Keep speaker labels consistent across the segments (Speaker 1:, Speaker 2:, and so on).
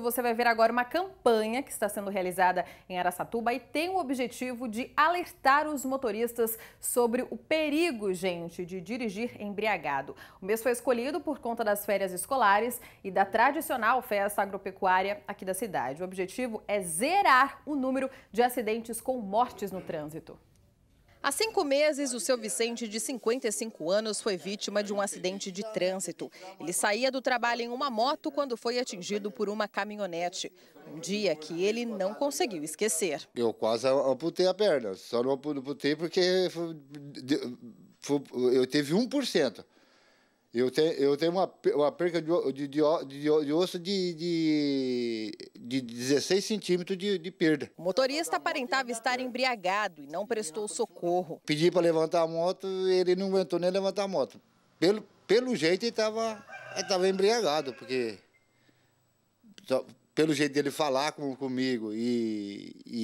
Speaker 1: Você vai ver agora uma campanha que está sendo realizada em Araçatuba e tem o objetivo de alertar os motoristas sobre o perigo, gente, de dirigir embriagado. O mês foi escolhido por conta das férias escolares e da tradicional festa agropecuária aqui da cidade. O objetivo é zerar o número de acidentes com mortes no trânsito. Há cinco meses, o seu Vicente, de 55 anos, foi vítima de um acidente de trânsito. Ele saía do trabalho em uma moto quando foi atingido por uma caminhonete. Um dia que ele não conseguiu esquecer.
Speaker 2: Eu quase amputei a perna, só não amputei porque eu teve 1%. Eu tenho, eu tenho uma, uma perca de, de, de, de osso de, de de 16 centímetros de, de perda. O
Speaker 1: motorista aparentava estar embriagado e não prestou socorro.
Speaker 2: Pedi para levantar a moto, ele não aguentou nem levantar a moto. Pelo, pelo jeito ele estava estava embriagado, porque pelo jeito dele falar com, comigo e, e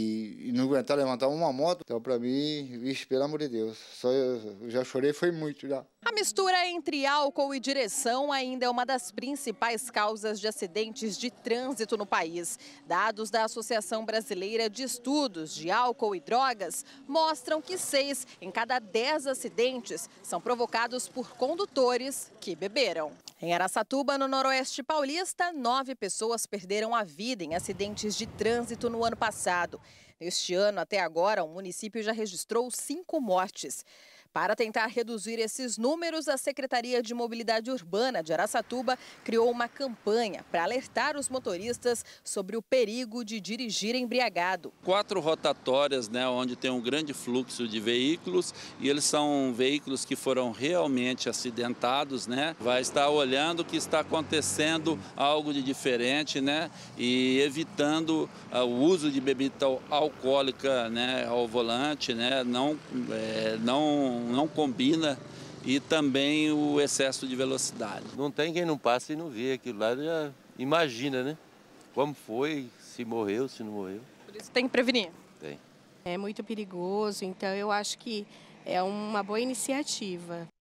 Speaker 2: aguentar levantar uma moto. Então, para mim, vixe, pelo amor de Deus, só eu, eu já chorei foi muito já.
Speaker 1: A mistura entre álcool e direção ainda é uma das principais causas de acidentes de trânsito no país. Dados da Associação Brasileira de Estudos de Álcool e Drogas mostram que seis em cada dez acidentes são provocados por condutores que beberam. Em Araçatuba, no Noroeste Paulista, nove pessoas perderam a vida em acidentes de trânsito no ano passado. Neste ano, até agora, o município já registrou cinco mortes. Para tentar reduzir esses números, a Secretaria de Mobilidade Urbana de Araçatuba criou uma campanha para alertar os motoristas sobre o perigo de dirigir embriagado.
Speaker 3: Quatro rotatórias, né, onde tem um grande fluxo de veículos e eles são veículos que foram realmente acidentados, né? Vai estar olhando que está acontecendo algo de diferente, né? E evitando uh, o uso de bebida alcoólica, né, ao volante, né? Não, é, não não, combina e também o excesso de velocidade. Não tem quem não passe e não vê aquilo lá, já imagina, né? Como foi, se morreu, se não morreu.
Speaker 1: Por isso tem que prevenir. Tem. É muito perigoso, então eu acho que é uma boa iniciativa.